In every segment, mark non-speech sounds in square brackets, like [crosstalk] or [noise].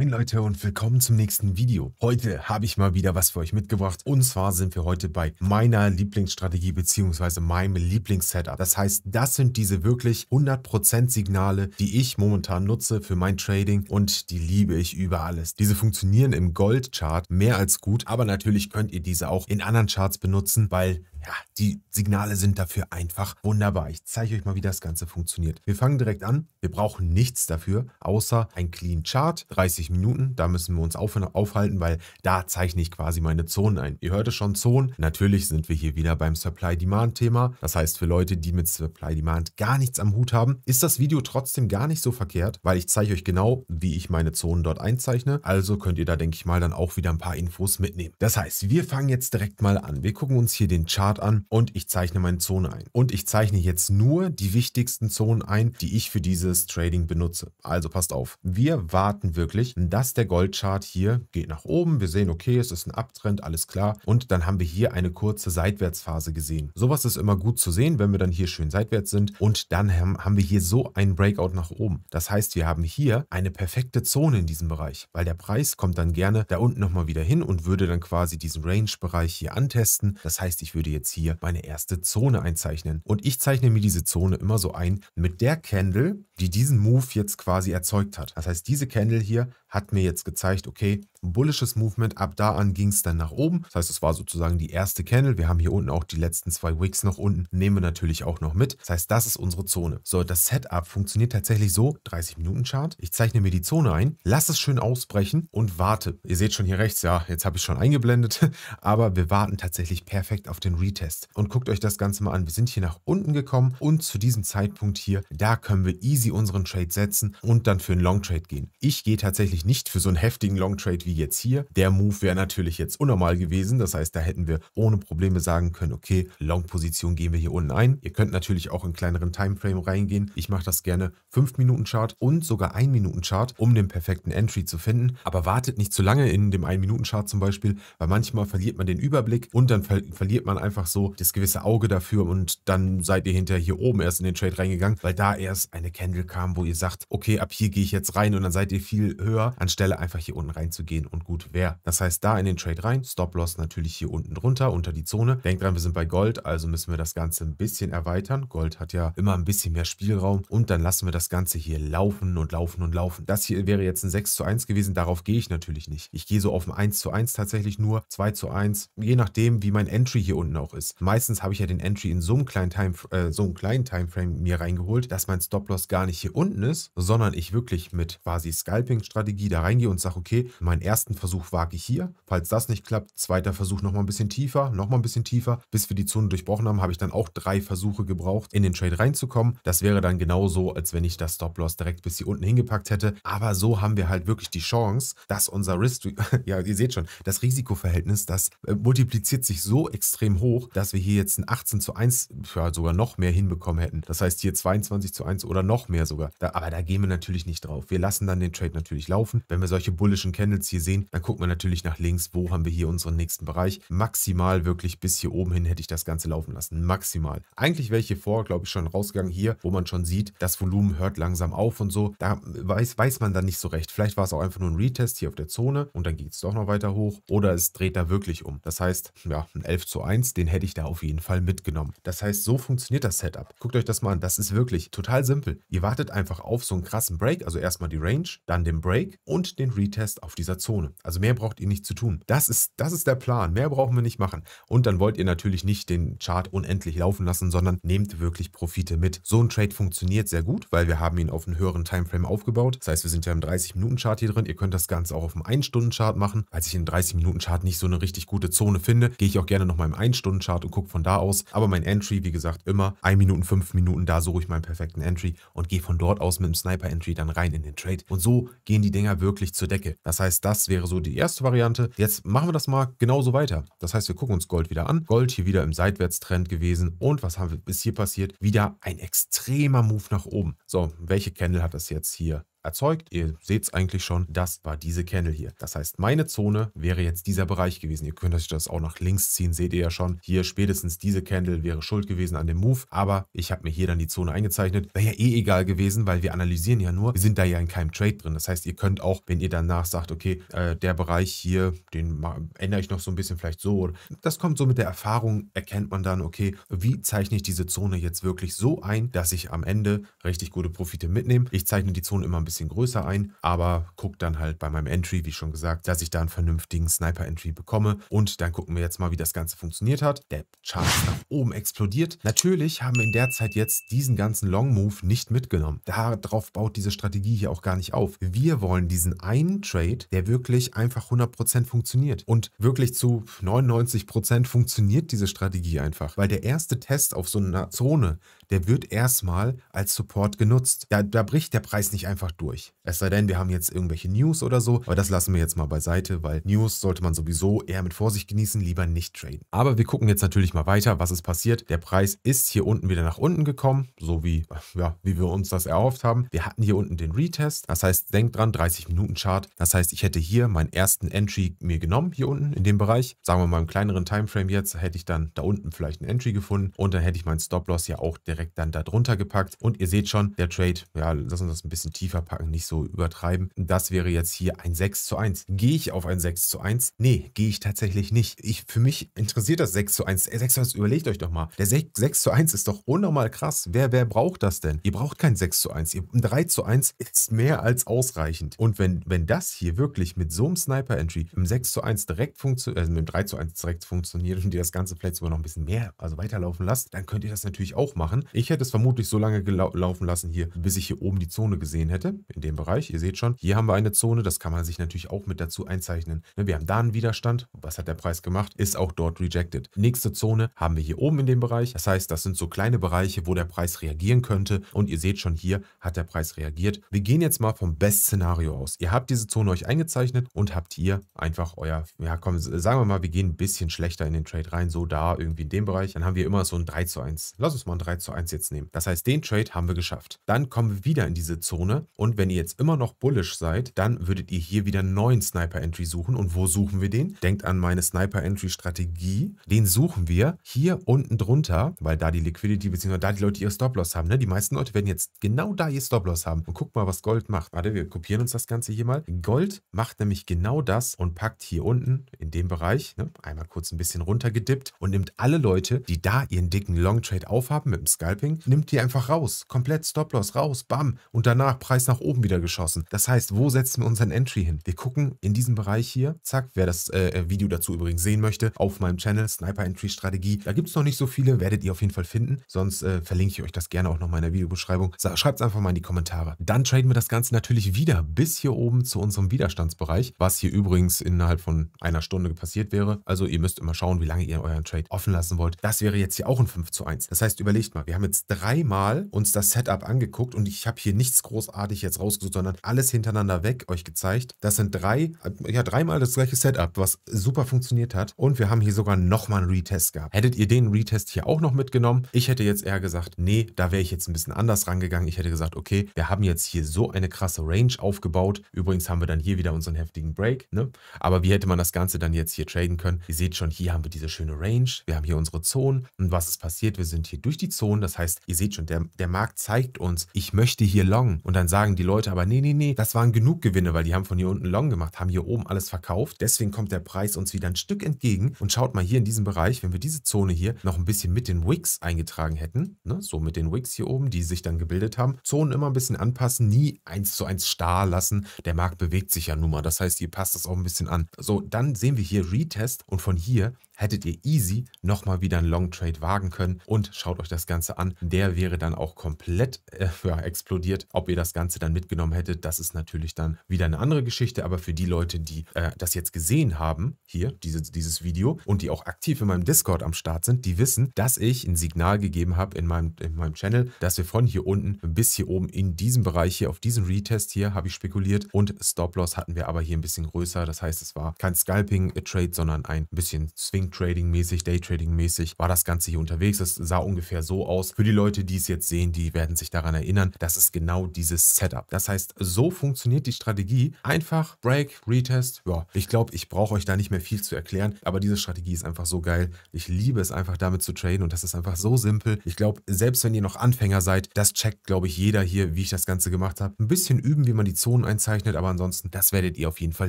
Moin Leute und willkommen zum nächsten Video. Heute habe ich mal wieder was für euch mitgebracht und zwar sind wir heute bei meiner Lieblingsstrategie bzw. meinem Lieblingssetup. Das heißt, das sind diese wirklich 100% Signale, die ich momentan nutze für mein Trading und die liebe ich über alles. Diese funktionieren im Goldchart mehr als gut, aber natürlich könnt ihr diese auch in anderen Charts benutzen, weil ja, die Signale sind dafür einfach wunderbar. Ich zeige euch mal, wie das Ganze funktioniert. Wir fangen direkt an. Wir brauchen nichts dafür, außer ein Clean Chart, 30 Minuten. Da müssen wir uns auf, aufhalten, weil da zeichne ich quasi meine Zonen ein. Ihr hört es schon, Zonen. Natürlich sind wir hier wieder beim Supply-Demand-Thema. Das heißt, für Leute, die mit Supply-Demand gar nichts am Hut haben, ist das Video trotzdem gar nicht so verkehrt, weil ich zeige euch genau, wie ich meine Zonen dort einzeichne. Also könnt ihr da, denke ich mal, dann auch wieder ein paar Infos mitnehmen. Das heißt, wir fangen jetzt direkt mal an. Wir gucken uns hier den Chart Chart an und ich zeichne meine Zone ein. Und ich zeichne jetzt nur die wichtigsten Zonen ein, die ich für dieses Trading benutze. Also passt auf. Wir warten wirklich, dass der Goldchart hier geht nach oben. Wir sehen, okay, es ist ein Abtrend, alles klar. Und dann haben wir hier eine kurze Seitwärtsphase gesehen. Sowas ist immer gut zu sehen, wenn wir dann hier schön seitwärts sind. Und dann haben wir hier so einen Breakout nach oben. Das heißt, wir haben hier eine perfekte Zone in diesem Bereich, weil der Preis kommt dann gerne da unten nochmal wieder hin und würde dann quasi diesen Range-Bereich hier antesten. Das heißt, ich würde jetzt jetzt hier meine erste Zone einzeichnen. Und ich zeichne mir diese Zone immer so ein mit der Candle, die diesen Move jetzt quasi erzeugt hat. Das heißt, diese Candle hier hat mir jetzt gezeigt, okay, bullisches Movement, ab da an ging es dann nach oben. Das heißt, es war sozusagen die erste Candle. Wir haben hier unten auch die letzten zwei Wicks noch unten, nehmen wir natürlich auch noch mit. Das heißt, das ist unsere Zone. So, das Setup funktioniert tatsächlich so, 30-Minuten-Chart. Ich zeichne mir die Zone ein, lasse es schön ausbrechen und warte. Ihr seht schon hier rechts, ja, jetzt habe ich schon eingeblendet, [laughs] aber wir warten tatsächlich perfekt auf den Retest. Und guckt euch das Ganze mal an. Wir sind hier nach unten gekommen und zu diesem Zeitpunkt hier, da können wir easy sie unseren Trade setzen und dann für einen Long Trade gehen. Ich gehe tatsächlich nicht für so einen heftigen Long Trade wie jetzt hier. Der Move wäre natürlich jetzt unnormal gewesen. Das heißt, da hätten wir ohne Probleme sagen können, okay, Long-Position gehen wir hier unten ein. Ihr könnt natürlich auch in kleineren Timeframe reingehen. Ich mache das gerne 5-Minuten-Chart und sogar 1-Minuten-Chart, um den perfekten Entry zu finden. Aber wartet nicht zu lange in dem 1-Minuten-Chart zum Beispiel, weil manchmal verliert man den Überblick und dann ver verliert man einfach so das gewisse Auge dafür und dann seid ihr hinterher hier oben erst in den Trade reingegangen, weil da erst eine Candle Level kam, wo ihr sagt, okay, ab hier gehe ich jetzt rein und dann seid ihr viel höher, anstelle einfach hier unten reinzugehen und gut wäre. Das heißt, da in den Trade rein, Stop-Loss natürlich hier unten drunter, unter die Zone. Denkt dran, wir sind bei Gold, also müssen wir das Ganze ein bisschen erweitern. Gold hat ja immer ein bisschen mehr Spielraum und dann lassen wir das Ganze hier laufen und laufen und laufen. Das hier wäre jetzt ein 6 zu 1 gewesen, darauf gehe ich natürlich nicht. Ich gehe so auf ein 1 zu 1 tatsächlich nur, 2 zu 1, je nachdem, wie mein Entry hier unten auch ist. Meistens habe ich ja den Entry in so einem kleinen, Time, äh, so einem kleinen Timeframe mir reingeholt, dass mein Stop-Loss gar nicht nicht hier unten ist, sondern ich wirklich mit quasi Scalping-Strategie da reingehe und sage, okay, meinen ersten Versuch wage ich hier. Falls das nicht klappt, zweiter Versuch nochmal ein bisschen tiefer, nochmal ein bisschen tiefer. Bis wir die Zone durchbrochen haben, habe ich dann auch drei Versuche gebraucht, in den Trade reinzukommen. Das wäre dann genauso, als wenn ich das Stop-Loss direkt bis hier unten hingepackt hätte. Aber so haben wir halt wirklich die Chance, dass unser Risk, [laughs] ja, ihr seht schon, das Risikoverhältnis, das äh, multipliziert sich so extrem hoch, dass wir hier jetzt ein 18 zu 1, ja, sogar noch mehr hinbekommen hätten. Das heißt hier 22 zu 1 oder noch mehr sogar. Da, aber da gehen wir natürlich nicht drauf. Wir lassen dann den Trade natürlich laufen. Wenn wir solche bullischen Candles hier sehen, dann gucken wir natürlich nach links, wo haben wir hier unseren nächsten Bereich. Maximal wirklich bis hier oben hin hätte ich das Ganze laufen lassen. Maximal. Eigentlich wäre ich hier vor, glaube ich, schon rausgegangen hier, wo man schon sieht, das Volumen hört langsam auf und so. Da weiß, weiß man dann nicht so recht. Vielleicht war es auch einfach nur ein Retest hier auf der Zone und dann geht es doch noch weiter hoch. Oder es dreht da wirklich um. Das heißt, ja, ein 11 zu 1, den hätte ich da auf jeden Fall mitgenommen. Das heißt, so funktioniert das Setup. Guckt euch das mal an. Das ist wirklich total simpel. Ihr Ihr wartet einfach auf so einen krassen Break, also erstmal die Range, dann den Break und den Retest auf dieser Zone. Also mehr braucht ihr nicht zu tun. Das ist, das ist der Plan. Mehr brauchen wir nicht machen. Und dann wollt ihr natürlich nicht den Chart unendlich laufen lassen, sondern nehmt wirklich Profite mit. So ein Trade funktioniert sehr gut, weil wir haben ihn auf einen höheren Timeframe aufgebaut. Das heißt, wir sind ja im 30-Minuten-Chart hier drin. Ihr könnt das Ganze auch auf einem 1-Stunden-Chart machen. Als ich im 30-Minuten-Chart nicht so eine richtig gute Zone finde, gehe ich auch gerne nochmal im 1-Stunden-Chart und gucke von da aus. Aber mein Entry, wie gesagt, immer 1 Minuten, 5 Minuten, da suche ich meinen perfekten Entry und gehe von dort aus mit dem Sniper-Entry dann rein in den Trade. Und so gehen die Dinger wirklich zur Decke. Das heißt, das wäre so die erste Variante. Jetzt machen wir das mal genauso weiter. Das heißt, wir gucken uns Gold wieder an. Gold hier wieder im Seitwärtstrend gewesen. Und was haben wir bis hier passiert? Wieder ein extremer Move nach oben. So, welche Candle hat das jetzt hier? erzeugt. Ihr seht es eigentlich schon, das war diese Candle hier. Das heißt, meine Zone wäre jetzt dieser Bereich gewesen. Ihr könnt euch das auch nach links ziehen, seht ihr ja schon. Hier spätestens diese Candle wäre schuld gewesen an dem Move, aber ich habe mir hier dann die Zone eingezeichnet. Wäre ja eh egal gewesen, weil wir analysieren ja nur, wir sind da ja in keinem Trade drin. Das heißt, ihr könnt auch, wenn ihr danach sagt, okay, äh, der Bereich hier, den ändere ich noch so ein bisschen vielleicht so. Das kommt so mit der Erfahrung, erkennt man dann, okay, wie zeichne ich diese Zone jetzt wirklich so ein, dass ich am Ende richtig gute Profite mitnehme. Ich zeichne die Zone immer ein bisschen bisschen größer ein, aber gucke dann halt bei meinem Entry, wie schon gesagt, dass ich da einen vernünftigen Sniper-Entry bekomme. Und dann gucken wir jetzt mal, wie das Ganze funktioniert hat. Der Chart ist nach oben explodiert. Natürlich haben wir in der Zeit jetzt diesen ganzen Long-Move nicht mitgenommen. Darauf baut diese Strategie hier auch gar nicht auf. Wir wollen diesen einen Trade, der wirklich einfach 100% funktioniert. Und wirklich zu 99% funktioniert diese Strategie einfach. Weil der erste Test auf so einer Zone, der wird erstmal als Support genutzt. Da, da bricht der Preis nicht einfach durch. Es sei denn, wir haben jetzt irgendwelche News oder so, aber das lassen wir jetzt mal beiseite, weil News sollte man sowieso eher mit Vorsicht genießen, lieber nicht traden. Aber wir gucken jetzt natürlich mal weiter, was ist passiert. Der Preis ist hier unten wieder nach unten gekommen, so wie, ja, wie wir uns das erhofft haben. Wir hatten hier unten den Retest, das heißt, denkt dran, 30 Minuten Chart. Das heißt, ich hätte hier meinen ersten Entry mir genommen, hier unten in dem Bereich. Sagen wir mal im kleineren Timeframe jetzt, hätte ich dann da unten vielleicht einen Entry gefunden und dann hätte ich meinen Stop-Loss ja auch direkt dann darunter gepackt. Und ihr seht schon, der Trade, ja, lass uns das ein bisschen tiefer verpacken, nicht so übertreiben. Das wäre jetzt hier ein 6 zu 1. Gehe ich auf ein 6 zu 1? Nee, gehe ich tatsächlich nicht. Ich, für mich interessiert das 6 zu 1. 6 äh, zu 1, überlegt euch doch mal. Der 6, 6 zu 1 ist doch unnormal krass. Wer, wer braucht das denn? Ihr braucht kein 6 zu 1. Ihr, ein 3 zu 1 ist mehr als ausreichend. Und wenn, wenn das hier wirklich mit so einem Sniper-Entry im 6 zu 1 direkt funktioniert, also äh, mit dem 3 zu 1 direkt funktioniert und ihr das Ganze vielleicht sogar noch ein bisschen mehr, also weiterlaufen lasst, dann könnt ihr das natürlich auch machen. Ich hätte es vermutlich so lange laufen lassen hier, bis ich hier oben die Zone gesehen hätte in dem Bereich. Ihr seht schon, hier haben wir eine Zone, das kann man sich natürlich auch mit dazu einzeichnen. Ne, wir haben da einen Widerstand, was hat der Preis gemacht, ist auch dort rejected. Nächste Zone haben wir hier oben in dem Bereich, das heißt, das sind so kleine Bereiche, wo der Preis reagieren könnte und ihr seht schon hier hat der Preis reagiert. Wir gehen jetzt mal vom Best-Szenario aus. Ihr habt diese Zone euch eingezeichnet und habt hier einfach euer, ja komm, sagen wir mal, wir gehen ein bisschen schlechter in den Trade rein, so da irgendwie in dem Bereich, dann haben wir immer so ein 3 zu 1. Lass uns mal ein 3 zu 1 jetzt nehmen. Das heißt, den Trade haben wir geschafft. Dann kommen wir wieder in diese Zone und und wenn ihr jetzt immer noch bullish seid, dann würdet ihr hier wieder einen neuen Sniper-Entry suchen. Und wo suchen wir den? Denkt an meine Sniper-Entry-Strategie. Den suchen wir hier unten drunter, weil da die Liquidity bzw. da die Leute ihr Stop-Loss haben. Ne? Die meisten Leute werden jetzt genau da ihr Stop-Loss haben. Und guckt mal, was Gold macht. Warte, wir kopieren uns das Ganze hier mal. Gold macht nämlich genau das und packt hier unten in dem Bereich, ne? einmal kurz ein bisschen runtergedippt und nimmt alle Leute, die da ihren dicken Long-Trade aufhaben mit dem Scalping, nimmt die einfach raus. Komplett Stop-Loss raus, bam. Und danach Preis nach nach oben wieder geschossen. Das heißt, wo setzen wir unseren Entry hin? Wir gucken in diesem Bereich hier, zack, wer das äh, äh Video dazu übrigens sehen möchte, auf meinem Channel Sniper Entry Strategie. Da gibt es noch nicht so viele, werdet ihr auf jeden Fall finden. Sonst äh, verlinke ich euch das gerne auch noch mal in der Videobeschreibung. Schreibt es einfach mal in die Kommentare. Dann traden wir das Ganze natürlich wieder bis hier oben zu unserem Widerstandsbereich, was hier übrigens innerhalb von einer Stunde passiert wäre. Also ihr müsst immer schauen, wie lange ihr euren Trade offen lassen wollt. Das wäre jetzt hier auch ein 5 zu 1. Das heißt, überlegt mal, wir haben jetzt dreimal uns das Setup angeguckt und ich habe hier nichts großartiges jetzt rausgesucht, sondern alles hintereinander weg euch gezeigt. Das sind drei, ja, dreimal das gleiche Setup, was super funktioniert hat. Und wir haben hier sogar nochmal einen Retest gehabt. Hättet ihr den Retest hier auch noch mitgenommen? Ich hätte jetzt eher gesagt, nee, da wäre ich jetzt ein bisschen anders rangegangen. Ich hätte gesagt, okay, wir haben jetzt hier so eine krasse Range aufgebaut. Übrigens haben wir dann hier wieder unseren heftigen Break. Ne? Aber wie hätte man das Ganze dann jetzt hier traden können? Ihr seht schon, hier haben wir diese schöne Range. Wir haben hier unsere Zonen. Und was ist passiert? Wir sind hier durch die Zonen. Das heißt, ihr seht schon, der, der Markt zeigt uns, ich möchte hier long. Und dann sagen die, die Leute aber, nee, nee, nee, das waren genug Gewinne, weil die haben von hier unten Long gemacht, haben hier oben alles verkauft. Deswegen kommt der Preis uns wieder ein Stück entgegen. Und schaut mal hier in diesem Bereich, wenn wir diese Zone hier noch ein bisschen mit den Wicks eingetragen hätten, ne, so mit den Wicks hier oben, die sich dann gebildet haben, Zonen immer ein bisschen anpassen, nie eins zu eins starr lassen. Der Markt bewegt sich ja nun mal. Das heißt, ihr passt das auch ein bisschen an. So, dann sehen wir hier Retest und von hier hättet ihr easy nochmal wieder einen Long Trade wagen können und schaut euch das Ganze an. Der wäre dann auch komplett äh, [laughs] ja, explodiert. Ob ihr das Ganze dann mitgenommen hättet, das ist natürlich dann wieder eine andere Geschichte, aber für die Leute, die äh, das jetzt gesehen haben, hier diese, dieses Video und die auch aktiv in meinem Discord am Start sind, die wissen, dass ich ein Signal gegeben habe in meinem, in meinem Channel, dass wir von hier unten bis hier oben in diesem Bereich hier, auf diesen Retest hier, habe ich spekuliert und Stop Loss hatten wir aber hier ein bisschen größer. Das heißt, es war kein Scalping-Trade, sondern ein bisschen Swing Trading-mäßig, day trading mäßig war das Ganze hier unterwegs. Es sah ungefähr so aus. Für die Leute, die es jetzt sehen, die werden sich daran erinnern, das ist genau dieses Setup. Das heißt, so funktioniert die Strategie. Einfach Break, Retest. Ja, ich glaube, ich brauche euch da nicht mehr viel zu erklären, aber diese Strategie ist einfach so geil. Ich liebe es einfach damit zu traden und das ist einfach so simpel. Ich glaube, selbst wenn ihr noch Anfänger seid, das checkt, glaube ich, jeder hier, wie ich das Ganze gemacht habe. Ein bisschen üben, wie man die Zonen einzeichnet, aber ansonsten, das werdet ihr auf jeden Fall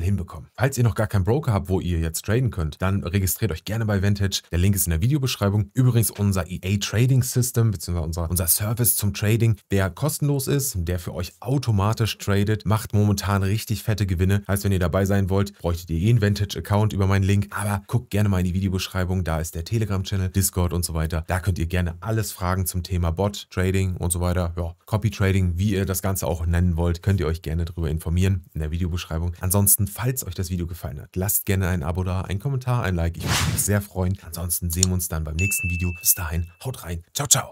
hinbekommen. Falls ihr noch gar keinen Broker habt, wo ihr jetzt traden könnt, dann registriert euch euch gerne bei Vantage. Der Link ist in der Videobeschreibung. Übrigens unser EA Trading System, beziehungsweise unser, unser Service zum Trading, der kostenlos ist, der für euch automatisch tradet, macht momentan richtig fette Gewinne. Heißt, wenn ihr dabei sein wollt, bräuchtet ihr eh einen Vantage-Account über meinen Link. Aber guckt gerne mal in die Videobeschreibung. Da ist der Telegram-Channel, Discord und so weiter. Da könnt ihr gerne alles fragen zum Thema Bot, Trading und so weiter. Ja, Copy Trading, wie ihr das Ganze auch nennen wollt, könnt ihr euch gerne darüber informieren in der Videobeschreibung. Ansonsten, falls euch das Video gefallen hat, lasst gerne ein Abo da, einen Kommentar, ein Like. Ich bin sehr freuen. Ansonsten sehen wir uns dann beim nächsten Video. Bis dahin, haut rein. Ciao, ciao.